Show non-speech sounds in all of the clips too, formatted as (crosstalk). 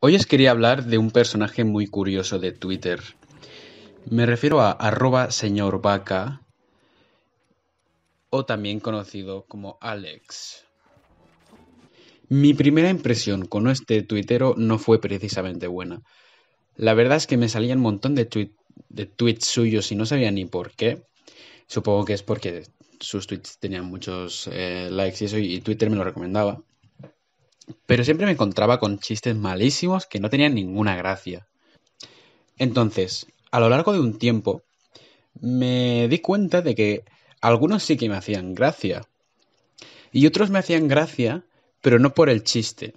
Hoy os quería hablar de un personaje muy curioso de Twitter. Me refiero a arroba señor vaca o también conocido como Alex. Mi primera impresión con este tuitero no fue precisamente buena. La verdad es que me salían un montón de, tweets suyos y no sabía ni por qué. Supongo que es porque sus tweets tenían muchos eh, likes y eso y Twitter me lo recomendaba. Pero siempre me encontraba con chistes malísimos que no tenían ninguna gracia. Entonces, a lo largo de un tiempo, me di cuenta de que algunos sí que me hacían gracia. Y otros me hacían gracia, pero no por el chiste,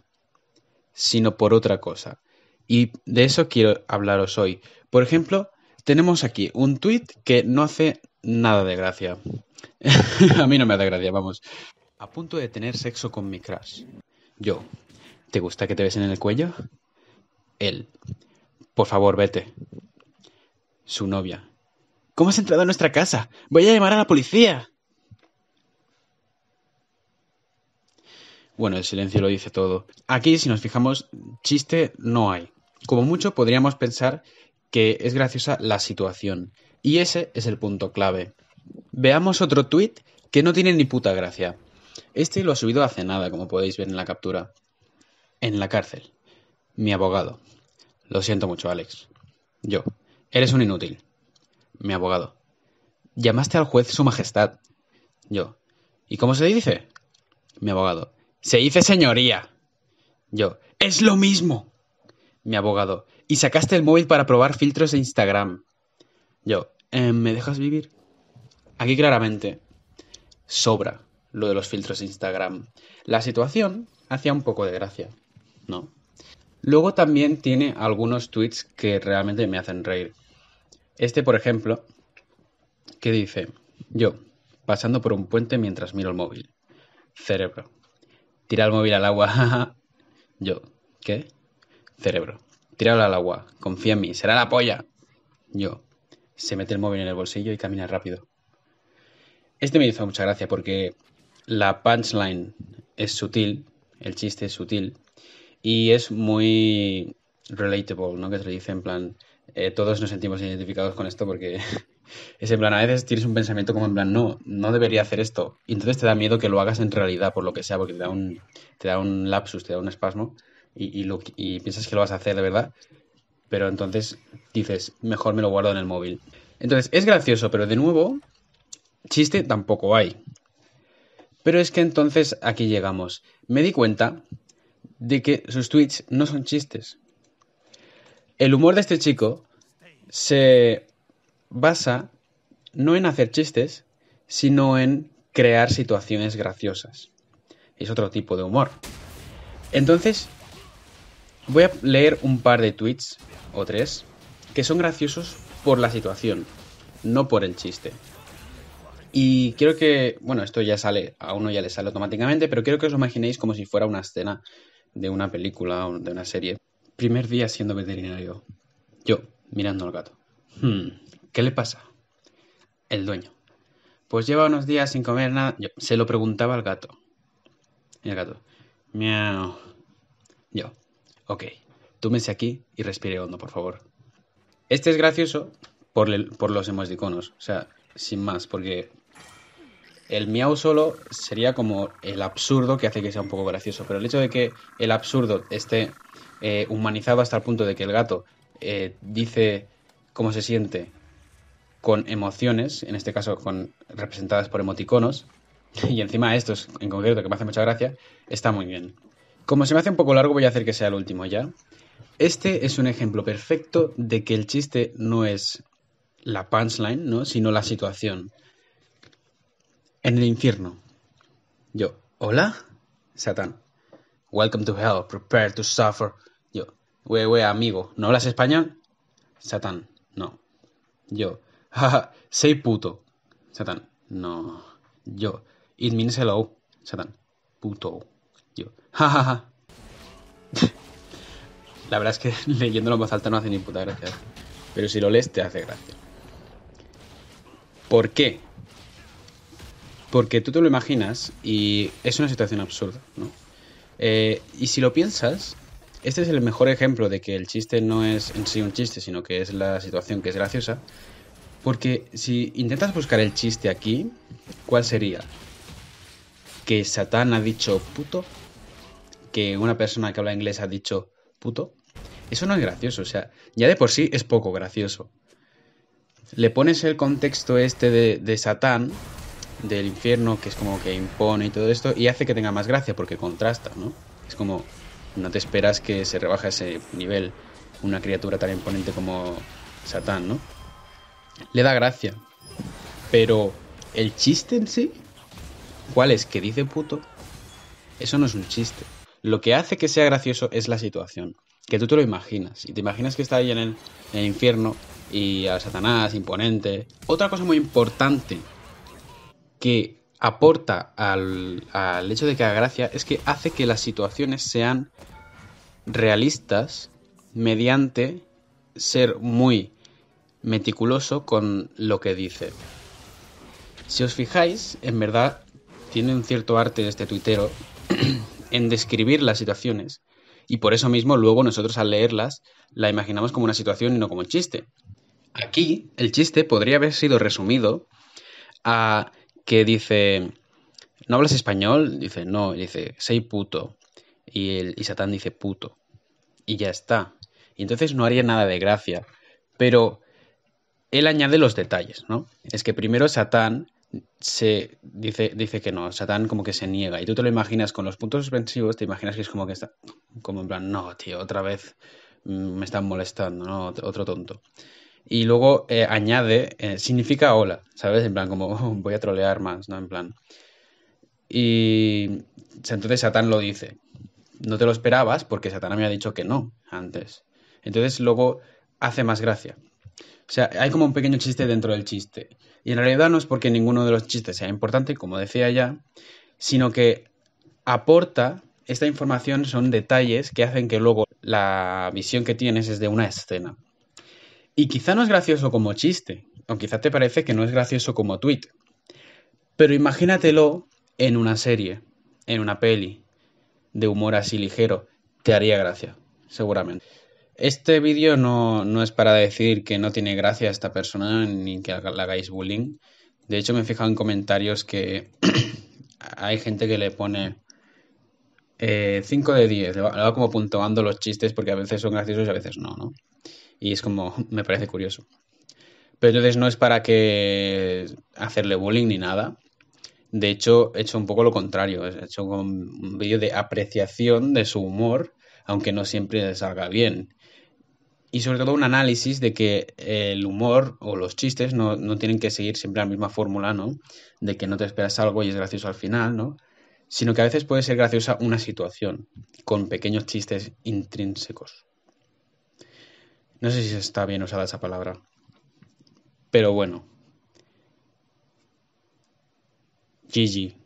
sino por otra cosa. Y de eso quiero hablaros hoy. Por ejemplo, tenemos aquí un tweet que no hace nada de gracia. (laughs) a mí no me hace gracia, vamos. A punto de tener sexo con mi crush. Yo. ¿Te gusta que te ves en el cuello? Él. Por favor, vete. Su novia. ¿Cómo has entrado en nuestra casa? Voy a llamar a la policía. Bueno, el silencio lo dice todo. Aquí, si nos fijamos, chiste no hay. Como mucho podríamos pensar que es graciosa la situación. Y ese es el punto clave. Veamos otro tuit que no tiene ni puta gracia. Este lo ha subido hace nada, como podéis ver en la captura. En la cárcel. Mi abogado. Lo siento mucho, Alex. Yo. Eres un inútil. Mi abogado. Llamaste al juez Su Majestad. Yo. ¿Y cómo se dice? Mi abogado. Se dice señoría. Yo. Es lo mismo. Mi abogado. Y sacaste el móvil para probar filtros de Instagram. Yo. Em, ¿Me dejas vivir? Aquí claramente. Sobra lo de los filtros de Instagram. La situación hacía un poco de gracia, ¿no? Luego también tiene algunos tweets que realmente me hacen reír. Este, por ejemplo, que dice, yo, pasando por un puente mientras miro el móvil. Cerebro. Tira el móvil al agua. (laughs) yo, ¿qué? Cerebro. Tíralo al agua. Confía en mí. Será la polla. Yo. Se mete el móvil en el bolsillo y camina rápido. Este me hizo mucha gracia porque la punchline es sutil, el chiste es sutil y es muy relatable, ¿no? Que se dice en plan, eh, todos nos sentimos identificados con esto porque (laughs) es en plan, a veces tienes un pensamiento como en plan, no, no debería hacer esto. Y entonces te da miedo que lo hagas en realidad por lo que sea, porque te da un, te da un lapsus, te da un espasmo y, y piensas que lo vas a hacer de verdad. Pero entonces dices, mejor me lo guardo en el móvil. Entonces es gracioso, pero de nuevo, chiste tampoco hay. Pero es que entonces aquí llegamos. Me di cuenta de que sus tweets no son chistes. El humor de este chico se basa no en hacer chistes, sino en crear situaciones graciosas. Es otro tipo de humor. Entonces, voy a leer un par de tweets, o tres, que son graciosos por la situación, no por el chiste. Y quiero que, bueno, esto ya sale, a uno ya le sale automáticamente, pero quiero que os imaginéis como si fuera una escena de una película o de una serie. Primer día siendo veterinario. Yo, mirando al gato. Hmm, ¿Qué le pasa? El dueño. Pues lleva unos días sin comer nada. se lo preguntaba al gato. Y El gato. Miau. Yo. Ok. Túmese aquí y respire hondo, por favor. Este es gracioso por, el, por los iconos. O sea, sin más, porque el miau solo sería como el absurdo que hace que sea un poco gracioso, pero el hecho de que el absurdo esté eh, humanizado hasta el punto de que el gato eh, dice cómo se siente con emociones, en este caso con representadas por emoticonos, (laughs) y encima estos en concreto que me hace mucha gracia, está muy bien. Como se me hace un poco largo, voy a hacer que sea el último ya. Este es un ejemplo perfecto de que el chiste no es la punchline, ¿no? sino la situación en el infierno. Yo, ¿hola? Satán. Welcome to hell, prepare to suffer. Yo, wey, wey, amigo, ¿no hablas español? Satán, no. Yo, (laughs) jaja, soy puto. Satán, no. Yo, it means hello. Satán, puto. Yo, jajaja. (laughs) La verdad es que (laughs) leyéndolo en voz alta no hace ni puta gracia. Pero si lo lees, te hace gracia. ¿Por qué? Porque tú te lo imaginas y es una situación absurda, ¿no? Eh, y si lo piensas, este es el mejor ejemplo de que el chiste no es en sí un chiste, sino que es la situación que es graciosa. Porque si intentas buscar el chiste aquí, ¿cuál sería? Que Satán ha dicho puto, que una persona que habla inglés ha dicho puto. Eso no es gracioso, o sea, ya de por sí es poco gracioso. Le pones el contexto este de, de Satán del infierno, que es como que impone y todo esto, y hace que tenga más gracia porque contrasta, ¿no? Es como, no te esperas que se rebaja ese nivel una criatura tan imponente como Satán, ¿no? Le da gracia. Pero el chiste en sí, ¿cuál es? Que dice puto. Eso no es un chiste. Lo que hace que sea gracioso es la situación. Que tú te lo imaginas. Y te imaginas que está ahí en el, en el infierno y a Satanás, imponente. Otra cosa muy importante que aporta al, al hecho de que haga gracia es que hace que las situaciones sean realistas mediante ser muy meticuloso con lo que dice. Si os fijáis, en verdad tiene un cierto arte este tuitero (clears throat) en describir las situaciones y por eso mismo luego nosotros al leerlas la imaginamos como una situación y no como un chiste. Aquí el chiste podría haber sido resumido a que dice, ¿no hablas español? Dice, no, dice, soy puto. Y, el, Satán dice, puto. Y ya está. Y entonces no haría nada de gracia. Pero él añade los detalles, ¿no? Es que primero Satán se dice, dice que no, Satán como que se niega. Y tú te lo imaginas con los puntos suspensivos, te imaginas que es como que está, como en plan, no, tío, otra vez mm, me están molestando, ¿no? Otro tonto. Y luego eh, añade, eh, significa hola, ¿sabes? En plan, como oh, voy a trolear más, ¿no? En plan. Y entonces Satán lo dice. No te lo esperabas porque Satán me ha dicho que no antes. Entonces luego hace más gracia. O sea, hay como un pequeño chiste dentro del chiste. Y en realidad no es porque ninguno de los chistes sea importante, como decía ya, sino que aporta esta información, son detalles que hacen que luego la visión que tienes es de una escena. Y quizá no es gracioso como chiste, o quizá te parece que no es gracioso como tweet. Pero imagínatelo en una serie, en una peli, de humor así ligero, te haría gracia, seguramente. Este vídeo no, es para decir que no tiene gracia esta persona ni que la hagáis bullying. De hecho, me he fijado en comentarios que (clears throat) hay gente que le pone 5 eh, de 10, le va como puntuando los chistes porque a veces son graciosos y a veces no, ¿no? Y es como, (laughs) me parece curioso. Pero entonces no es para que hacerle bullying ni nada. De hecho, he hecho un poco lo contrario. He hecho un vídeo de apreciación de su humor, aunque no siempre salga bien. Y sobre todo un análisis de que el humor o los chistes no, no tienen que seguir siempre la misma fórmula, ¿no? De que no te esperas algo y es gracioso al final, ¿no? Sino que a veces puede ser graciosa una situación, con pequeños chistes intrínsecos. No sé si está bien usada esa palabra. Pero bueno. GG.